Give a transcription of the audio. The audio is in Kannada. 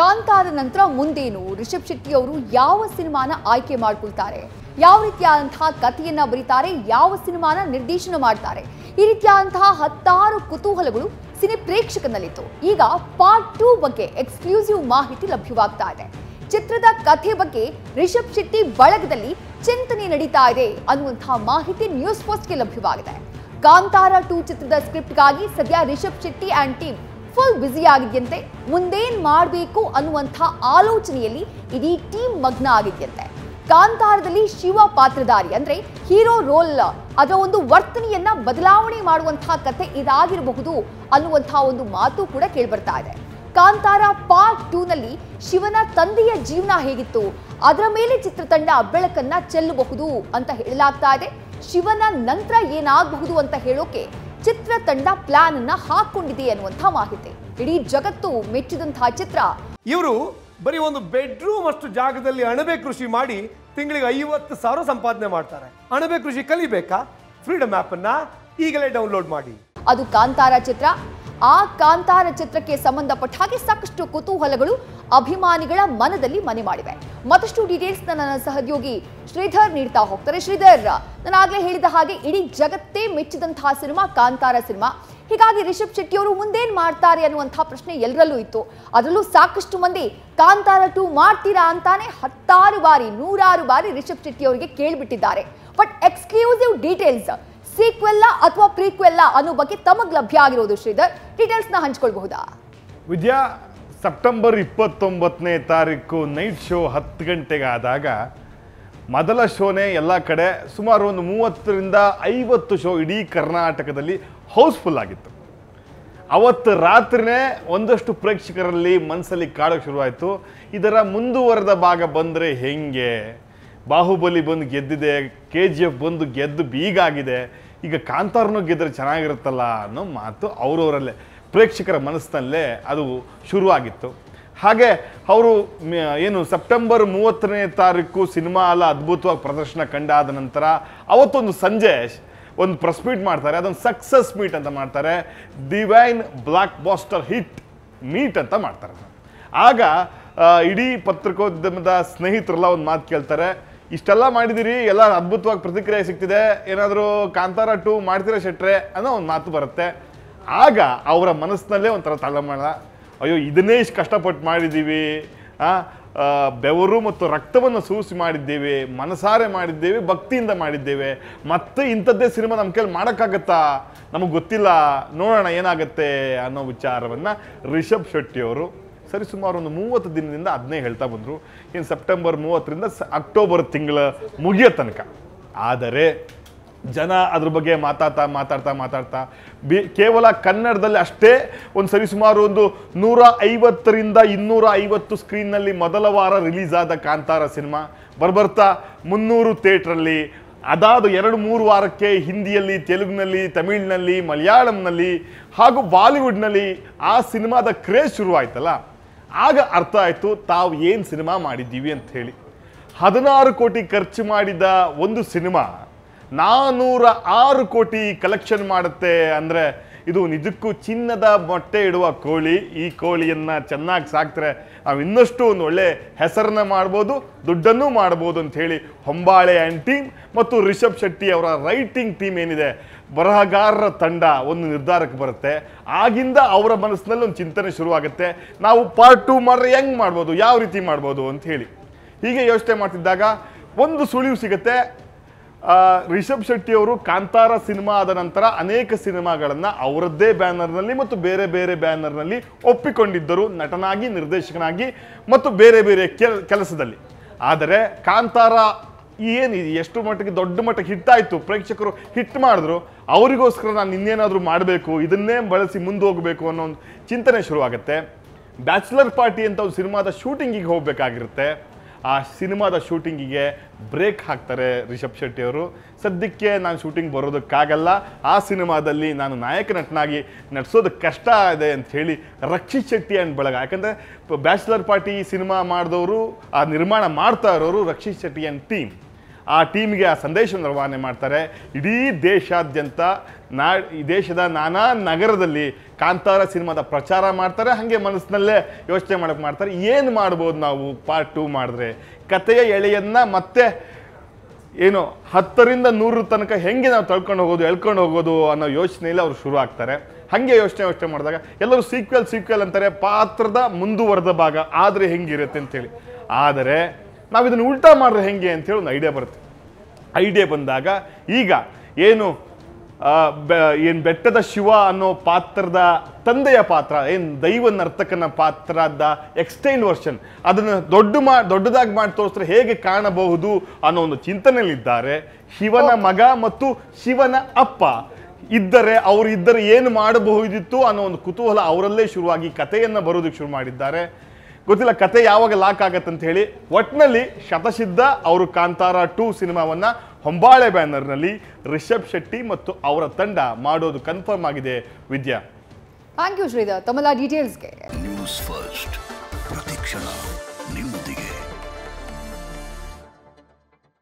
ಕಾಂತಾರ ನಂತರ ಮುಂದೇನು ರಿಷಬ್ ಶೆಟ್ಟಿ ಅವರು ಯಾವ ಸಿನಿಮಾನ ಆಯ್ಕೆ ಮಾಡಿಕೊಳ್ತಾರೆ ಯಾವ ರೀತಿಯಾದಂತಹ ಕಥೆಯನ್ನ ಬರೀತಾರೆ ಯಾವ ಸಿನಿಮಾನ ನಿರ್ದೇಶನ ಮಾಡ್ತಾರೆ ಈ ರೀತಿಯಾದಂತಹ ಹತ್ತಾರು ಕುತೂಹಲಗಳು ಸಿನಿ ಪ್ರೇಕ್ಷಕನಲ್ಲಿತ್ತು ಈಗ ಪಾರ್ಟ್ ಟೂ ಬಗ್ಗೆ ಎಕ್ಸ್ಕ್ಲೂಸಿವ್ ಮಾಹಿತಿ ಲಭ್ಯವಾಗ್ತಾ ಇದೆ ಚಿತ್ರದ ಕಥೆ ಬಗ್ಗೆ ರಿಷಬ್ ಶೆಟ್ಟಿ ಬಳಗದಲ್ಲಿ ಚಿಂತನೆ ನಡೀತಾ ಇದೆ ಅನ್ನುವಂತಹ ಮಾಹಿತಿ ನ್ಯೂಸ್ ಪೋಸ್ಟ್ಗೆ ಲಭ್ಯವಾಗಿದೆ ಕಾಂತಾರ ಟೂ ಚಿತ್ರದ ಸ್ಕ್ರಿಪ್ಟ್ಗಾಗಿ ಸದ್ಯ Rishab Shetty and team full ಬ್ಯುಸಿಯಾಗಿದೆಯಂತೆ ಮುಂದೇನ್ ಮಾಡಬೇಕು ಅನ್ನುವಂಥ ಆಲೋಚನೆಯಲ್ಲಿ ಇಡೀ ಟೀಮ್ ಮಗ್ನ ಆಗಿದ್ಯಂತೆ ಕಾಂತಾರದಲ್ಲಿ ಶಿವ ಪಾತ್ರಧಾರಿ ಅಂದ್ರೆ ಹೀರೋ ರೋಲ್ ಅದರ ಒಂದು ವರ್ತನೆಯನ್ನ ಬದಲಾವಣೆ ಮಾಡುವಂತಹ ಕತೆ ಇದಾಗಿರಬಹುದು ಅನ್ನುವಂತಹ ಒಂದು ಮಾತು ಕೂಡ ಕೇಳ್ಬರ್ತಾ ಇದೆ ಕಾಂತಾರ ಪಾರ್ಟ್ ನಲ್ಲಿ ಶಿವನ ತಂದೆಯ ಜೀವನ ಹೇಗಿತ್ತು ಅದರ ಮೇಲೆ ಚಿತ್ರತಂಡ ಬೆಳಕನ್ನ ಚೆಲ್ಲಬಹುದು ಅಂತ ಹೇಳಲಾಗ್ತಾ ಇದೆ ಶಿವನ ನಂತರ ಏನಾಗಬಹುದು ಅಂತ ಹೇಳೋಕೆ ಚಿತ್ರ ಚಿತ್ರತಂಡ ಪ್ಲಾನ್ ಅನ್ನ ಹಾಕೊಂಡಿದೆ ಅನ್ನುವಂತ ಮಾಹಿತಿ ಇಡೀ ಜಗತ್ತು ಮೆಚ್ಚಿದಂತಹ ಚಿತ್ರ ಇವರು ಬರೀ ಒಂದು ಬೆಡ್ರೂಮ್ ಅಷ್ಟು ಜಾಗದಲ್ಲಿ ಅಣಬೆ ಕೃಷಿ ಮಾಡಿ ತಿಂಗಳಿಗೆ ಐವತ್ತು ಸಾವಿರ ಸಂಪಾದನೆ ಮಾಡ್ತಾರೆ ಅಣಬೆ ಕೃಷಿ ಕಲಿಬೇಕಾ ಫ್ರೀಡಮ್ ಆಪ್ ಅನ್ನ ಈಗಲೇ ಡೌನ್ಲೋಡ್ ಮಾಡಿ ಅದು ಕಾಂತಾರ ಚಿತ್ರ ಆ ಕಾಂತಾರ ಚಿತ್ರಕ್ಕೆ ಸಂಬಂಧಪಟ್ಟ ಹಾಗೆ ಸಾಕಷ್ಟು ಕುತೂಹಲಗಳು ಅಭಿಮಾನಿಗಳ ಮನದಲ್ಲಿ ಮನೆ ಮಾಡಿವೆ ಮತ್ತಷ್ಟು ಡೀಟೇಲ್ಸ್ ನನ್ನ ಸಹೋದ್ಯೋಗಿ ಶ್ರೀಧರ್ ನೀಡ್ತಾ ಹೋಗ್ತಾರೆ ಶ್ರೀಧರ್ ನಾನು ಆಗ್ಲೇ ಹೇಳಿದ ಹಾಗೆ ಇಡೀ ಜಗತ್ತೇ ಮೆಚ್ಚಿದಂತಹ ಸಿನಿಮಾ ಕಾಂತಾರ ಸಿನಿಮಾ ಹೀಗಾಗಿ ರಿಷಬ್ ಶೆಟ್ಟಿ ಅವರು ಮುಂದೇನು ಮಾಡ್ತಾರೆ ಅನ್ನುವಂತಹ ಪ್ರಶ್ನೆ ಎಲ್ಲರಲ್ಲೂ ಇತ್ತು ಅದರಲ್ಲೂ ಸಾಕಷ್ಟು ಮಂದಿ ಕಾಂತಾರ ಟು ಮಾಡ್ತೀರಾ ಅಂತಾನೆ ಹತ್ತಾರು ಬಾರಿ ನೂರಾರು ಬಾರಿ ರಿಷಬ್ ಶೆಟ್ಟಿ ಅವರಿಗೆ ಕೇಳಿಬಿಟ್ಟಿದ್ದಾರೆ ಬಟ್ ಎಕ್ಸ್ಕ್ಲೂಸಿವ್ ಡೀಟೇಲ್ಸ್ ಸೀಕ್ವೆಲ್ಲ ಅಥವಾ ಪ್ರೀಕ್ವೆಲ್ಲ ಅನ್ನೋ ಬಗ್ಗೆ ತಮಗೆ ಲಭ್ಯ ಆಗಿರೋದು ಶ್ರೀಧರ್ ನ ಹಂಚ್ಕೊಳ್ಬಹುದಾ ವಿದ್ಯಾ ಸೆಪ್ಟೆಂಬರ್ ಇಪ್ಪತ್ತೊಂಬತ್ತನೇ ತಾರೀಕು ನೈಟ್ ಶೋ ಹತ್ತು ಗಂಟೆಗೆ ಆದಾಗ ಮೊದಲ ಶೋನೇ ಎಲ್ಲ ಕಡೆ ಸುಮಾರು ಒಂದು ಮೂವತ್ತರಿಂದ ಐವತ್ತು ಶೋ ಇಡೀ ಕರ್ನಾಟಕದಲ್ಲಿ ಹೌಸ್ಫುಲ್ ಆಗಿತ್ತು ಅವತ್ತು ರಾತ್ರಿನೇ ಒಂದಷ್ಟು ಪ್ರೇಕ್ಷಕರಲ್ಲಿ ಮನಸ್ಸಲ್ಲಿ ಕಾಡೋಕ್ಕೆ ಶುರುವಾಯಿತು ಇದರ ಮುಂದುವರೆದ ಭಾಗ ಬಂದರೆ ಹೆಂಗೆ ಬಾಹುಬಲಿ ಬಂದು ಗೆದ್ದಿದೆ ಕೆ ಜಿ ಎಫ್ ಬಂದು ಗೆದ್ದು ಬೀಗಾಗಿದೆ ಈಗ ಕಾಂತಾರನೂ ಗೆದ್ದರೆ ಚೆನ್ನಾಗಿರುತ್ತಲ್ಲ ಅನ್ನೋ ಮಾತು ಅವರವರಲ್ಲೇ ಪ್ರೇಕ್ಷಕರ ಮನಸ್ಸಿನಲ್ಲೇ ಅದು ಶುರುವಾಗಿತ್ತು ಹಾಗೆ ಅವರು ಏನು ಸೆಪ್ಟೆಂಬರ್ ಮೂವತ್ತನೇ ತಾರೀಕು ಸಿನಿಮಾ ಅಲ್ಲ ಅದ್ಭುತವಾಗಿ ಪ್ರದರ್ಶನ ಕಂಡಾದ ನಂತರ ಅವತ್ತೊಂದು ಸಂಜೆ ಒಂದು ಪ್ರೆಸ್ ಮೀಟ್ ಮಾಡ್ತಾರೆ ಅದೊಂದು ಸಕ್ಸಸ್ ಮೀಟ್ ಅಂತ ಮಾಡ್ತಾರೆ divine blockbuster hit meet ಅಂತ ಮಾಡ್ತಾರೆ ಆಗ ಇಡೀ ಪತ್ರಿಕೋದ್ಯಮದ ಸ್ನೇಹಿತರೆಲ್ಲ ಒಂದು ಮಾತು ಕೇಳ್ತಾರೆ ಇಷ್ಟೆಲ್ಲ ಮಾಡಿದ್ದೀರಿ ಎಲ್ಲ ಅದ್ಭುತವಾಗಿ ಪ್ರತಿಕ್ರಿಯೆ ಸಿಗ್ತಿದೆ ಏನಾದರೂ ಕಾಂತಾರ ಟು ಮಾಡ್ತೀರಾ ಶೆಟ್ರೆ ಅನ್ನೋ ಒಂದು ಮಾತು ಬರುತ್ತೆ ಆಗ ಅವರ ಮನಸ್ಸಿನಲ್ಲೇ ಒಂಥರ ತಳಮಳ ಅಯ್ಯೋ ಇದನ್ನೇ ಇಷ್ಟು ಕಷ್ಟಪಟ್ಟು ಮಾಡಿದ್ದೀವಿ ಬೆವರು ಮತ್ತು ರಕ್ತವನ್ನು ಸೂಸಿ ಮಾಡಿದ್ದೇವೆ ಮನಸಾರೆ ಮಾಡಿದ್ದೇವೆ ಭಕ್ತಿಯಿಂದ ಮಾಡಿದ್ದೇವೆ ಮತ್ತೆ ಇಂಥದ್ದೇ ಸಿನಿಮಾ ನಮ್ಮ ಕೈಲಿ ಮಾಡೋಕ್ಕಾಗತ್ತಾ ನಮಗೆ ಗೊತ್ತಿಲ್ಲ ನೋಡೋಣ ಏನಾಗುತ್ತೆ ಅನ್ನೋ ವಿಚಾರವನ್ನು ರಿಷಬ್ ಶೆಟ್ಟಿಯವರು ಸರಿ ಸುಮಾರು ಒಂದು ಮೂವತ್ತು ದಿನದಿಂದ ಅದನ್ನೇ ಹೇಳ್ತಾ ಬಂದರು ಇನ್ನು ಸೆಪ್ಟೆಂಬರ್ ಮೂವತ್ತರಿಂದ ಅಕ್ಟೋಬರ್ ತಿಂಗಳ ಮುಗಿಯೋ ತನಕ ಆದರೆ ಜನ ಅದ್ರ ಬಗ್ಗೆ ಮಾತಾಡ್ತಾ ಮಾತಾಡ್ತಾ ಮಾತಾಡ್ತಾ ಬಿ ಕೇವಲ ಕನ್ನಡದಲ್ಲಿ ಅಷ್ಟೇ ಒಂದು ಸುಮಾರು ಒಂದು ನೂರ ಐವತ್ತರಿಂದ ಇನ್ನೂರ ಐವತ್ತು ಸ್ಕ್ರೀನ್ನಲ್ಲಿ ಮೊದಲ ವಾರ ರಿಲೀಸ್ ಆದ ಕಾಂತಾರ ಸಿನಿಮಾ ಬರ್ಬರ್ತಾ ಮುನ್ನೂರು ಥಿಯೇಟ್ರಲ್ಲಿ ಅದಾದ ಎರಡು ಮೂರು ವಾರಕ್ಕೆ ಹಿಂದಿಯಲ್ಲಿ ತೆಲುಗಿನಲ್ಲಿ ತಮಿಳಿನಲ್ಲಿ ಮಲಯಾಳಂನಲ್ಲಿ ಹಾಗೂ ಬಾಲಿವುಡ್ನಲ್ಲಿ ಆ ಸಿನಿಮಾದ ಕ್ರೇಜ್ ಶುರುವಾಯಿತಲ್ಲ ಆಗ ಅರ್ಥ ಆಯಿತು ತಾವು ಏನು ಸಿನಿಮಾ ಮಾಡಿದ್ದೀವಿ ಅಂತ ಹೇಳಿ ಹದಿನಾರು ಕೋಟಿ ಖರ್ಚು ಮಾಡಿದ ಒಂದು ಸಿನಿಮಾ ನಾನ್ನೂರ ಆರು ಕೋಟಿ ಕಲೆಕ್ಷನ್ ಮಾಡುತ್ತೆ ಅಂದರೆ ಇದು ನಿಜಕ್ಕೂ ಚಿನ್ನದ ಮೊಟ್ಟೆ ಇಡುವ ಕೋಳಿ ಈ ಕೋಳಿಯನ್ನು ಚೆನ್ನಾಗಿ ಸಾಕ್ತಾರೆ ನಾವು ಇನ್ನಷ್ಟು ಒಂದು ಒಳ್ಳೆ ಹೆಸರನ್ನ ಮಾಡ್ಬೋದು ದುಡ್ಡನ್ನು ಮಾಡ್ಬೋದು ಅಂತ ಹೇಳಿ ಹೊಂಬಾಳೆ ಆ್ಯಂಡ್ ಟೀಮ್ ಮತ್ತು ರಿಷಬ್ ಶೆಟ್ಟಿ ಅವರ ರೈಟಿಂಗ್ ಟೀಮ್ ಏನಿದೆ ಬರಹಗಾರರ ತಂಡ ಒಂದು ನಿರ್ಧಾರಕ್ಕೆ ಬರುತ್ತೆ ಆಗಿಂದ ಅವರ ಮನಸ್ಸಿನಲ್ಲಿ ಒಂದು ಚಿಂತನೆ ಶುರುವಾಗುತ್ತೆ ನಾವು ಪಾರ್ಟ್ ಟು ಮಾಡ್ರೆ ಹೆಂಗೆ ಮಾಡ್ಬೋದು ಯಾವ ರೀತಿ ಮಾಡ್ಬೋದು ಅಂತ ಹೇಳಿ ಹೀಗೆ ಯೋಚನೆ ಮಾಡ್ತಿದ್ದಾಗ ಒಂದು ಸುಳಿವು ಸಿಗುತ್ತೆ ರಿಷಬ್ ಶೆಟ್ಟಿ ಅವರು ಕಾಂತಾರ ಸಿನಿಮಾ ಆದ ನಂತರ ಅನೇಕ ಸಿನಿಮಾಗಳನ್ನು ಅವರದ್ದೇ ಬ್ಯಾನರ್ನಲ್ಲಿ ಮತ್ತು ಬೇರೆ ಬೇರೆ ಬ್ಯಾನರ್ನಲ್ಲಿ ಒಪ್ಪಿಕೊಂಡಿದ್ದರು ನಟನಾಗಿ ನಿರ್ದೇಶಕನಾಗಿ ಮತ್ತು ಬೇರೆ ಬೇರೆ ಕೆಲ್ ಕೆಲಸದಲ್ಲಿ ಆದರೆ ಕಾಂತಾರ ಏನು ಎಷ್ಟು ಮಟ್ಟಿಗೆ ದೊಡ್ಡ ಮಟ್ಟಕ್ಕೆ ಹಿಟ್ಟಾಯಿತು ಪ್ರೇಕ್ಷಕರು ಹಿಟ್ ಮಾಡಿದ್ರು ಅವರಿಗೋಸ್ಕರ ನಾನು ಇನ್ನೇನಾದರೂ ಮಾಡಬೇಕು ಇದನ್ನೇ ಬಳಸಿ ಮುಂದೆ ಹೋಗಬೇಕು ಅನ್ನೋ ಒಂದು ಚಿಂತನೆ ಶುರುವಾಗುತ್ತೆ ಬ್ಯಾಚುಲರ್ ಪಾರ್ಟಿ ಅಂತ ಒಂದು ಸಿನಿಮಾದ ಶೂಟಿಂಗಿಗೆ ಹೋಗಬೇಕಾಗಿರುತ್ತೆ ಆ ಸಿನಿಮಾದ ಶೂಟಿಂಗಿಗೆ ಬ್ರೇಕ್ ಹಾಕ್ತಾರೆ ರಿಷಬ್ ಶೆಟ್ಟಿಯವರು ಸದ್ಯಕ್ಕೆ ನಾನು ಶೂಟಿಂಗ್ ಬರೋದಕ್ಕಾಗಲ್ಲ ಆ ಸಿನಿಮಾದಲ್ಲಿ ನಾನು ನಾಯಕ ನಟನಾಗಿ ನಟಿಸೋದು ಕಷ್ಟ ಇದೆ ಅಂತ ಹೇಳಿ ರಕ್ಷಿತ್ ಶೆಟ್ಟಿ ಆ್ಯಂಡ್ ಬಳಗ ಯಾಕಂದರೆ ಬ್ಯಾಚುಲರ್ ಪಾರ್ಟಿ ಸಿನಿಮಾ ಮಾಡಿದವರು ಆ ನಿರ್ಮಾಣ ಮಾಡ್ತಾ ಇರೋರು ರಕ್ಷಿತ್ ಶೆಟ್ಟಿ ಆ್ಯಂಡ್ ಟೀಮ್ ಆ ಟೀಮ್ಗೆ ಆ ಸಂದೇಶ ರವಾನೆ ಮಾಡ್ತಾರೆ ಇಡೀ ದೇಶಾದ್ಯಂತ ನಾ ದೇಶದ ನಾನಾ ನಗರದಲ್ಲಿ ಕಾಂತಾರ ಸಿನಿಮಾದ ಪ್ರಚಾರ ಮಾಡ್ತಾರೆ ಹಾಗೆ ಮನಸ್ಸಿನಲ್ಲೇ ಯೋಚನೆ ಮಾಡೋಕ್ಕೆ ಮಾಡ್ತಾರೆ ಏನು ಮಾಡ್ಬೋದು ನಾವು ಪಾರ್ಟ್ ಟೂ ಮಾಡಿದ್ರೆ ಕಥೆಯ ಎಳೆಯನ್ನು ಮತ್ತೆ ಏನು ಹತ್ತರಿಂದ ನೂರರ ತನಕ ಹೆಂಗೆ ನಾವು ತಳ್ಕೊಂಡು ಹೋಗೋದು ಎಳ್ಕೊಂಡು ಹೋಗೋದು ಅನ್ನೋ ಯೋಚನೆಯಲ್ಲಿ ಅವರು ಶುರು ಆಗ್ತಾರೆ ಹಾಗೆ ಯೋಚನೆ ಯೋಚನೆ ಮಾಡಿದಾಗ ಎಲ್ಲರೂ ಸೀಕ್ವೆಲ್ ಸೀಕ್ವೆಲ್ ಅಂತಾರೆ ಪಾತ್ರದ ಮುಂದುವರೆದ ಭಾಗ ಆದರೆ ಹೆಂಗಿರುತ್ತೆ ಅಂತೇಳಿ ಆದರೆ ನಾವು ಇದನ್ನು ಉಲ್ಟಾ ಮಾಡ್ರೆ ಹೇಗೆ ಅಂತೇಳಿ ಒಂದು ಐಡಿಯಾ ಬರುತ್ತೆ ಐಡಿಯಾ ಬಂದಾಗ ಈಗ ಏನು ಏನು ಬೆಟ್ಟದ ಶಿವ ಅನ್ನೋ ಪಾತ್ರದ ತಂದೆಯ ಪಾತ್ರ ಏನು ದೈವ ನರ್ತಕನ ಪಾತ್ರದ ಎಕ್ಸ್ಟೈಂಡ್ ವರ್ಷನ್ ಅದನ್ನು ದೊಡ್ಡ ಮಾ ದೊಡ್ಡದಾಗಿ ಮಾಡಿ ತೋರಿಸ್ರೆ ಹೇಗೆ ಕಾಣಬಹುದು ಅನ್ನೋ ಒಂದು ಚಿಂತನೆಯಲ್ಲಿದ್ದಾರೆ ಶಿವನ ಮಗ ಮತ್ತು ಶಿವನ ಅಪ್ಪ ಇದ್ದರೆ ಅವರು ಇದ್ದರೆ ಏನು ಮಾಡಬಹುದಿತ್ತು ಅನ್ನೋ ಒಂದು ಕುತೂಹಲ ಅವರಲ್ಲೇ ಶುರುವಾಗಿ ಕಥೆಯನ್ನು ಬರೋದಕ್ಕೆ ಶುರು ಮಾಡಿದ್ದಾರೆ ಗೊತ್ತಿಲ್ಲ ಕತೆ ಯಾವಾಗ ಲಾಕ್ ಆಗತ್ತೆ ಅಂತ ಹೇಳಿ ಒಟ್ನಲ್ಲಿ ಶತಸಿದ್ಧ ಅವರು ಕಾಂತಾರ ಟೂ ಸಿನಿಮಾವನ್ನ ಹೊಂಬಾಳೆ ಬ್ಯಾನರ್ನಲ್ಲಿ ರಿಷಬ್ ಶೆಟ್ಟಿ ಮತ್ತು ಅವರ ತಂಡ ಮಾಡೋದು ಕನ್ಫರ್ಮ್ ಆಗಿದೆ ವಿದ್ಯಾ ಥ್ಯಾಂಕ್ ಯು ಶ್ರೀಧರ್ ತಮ್ಮೆಲ್ಲ ಡೀಟೇಲ್ಸ್ಗೆ ನ್ಯೂಸ್ ಫಸ್ಟ್ ಪ್ರತಿಕ್ಷಣ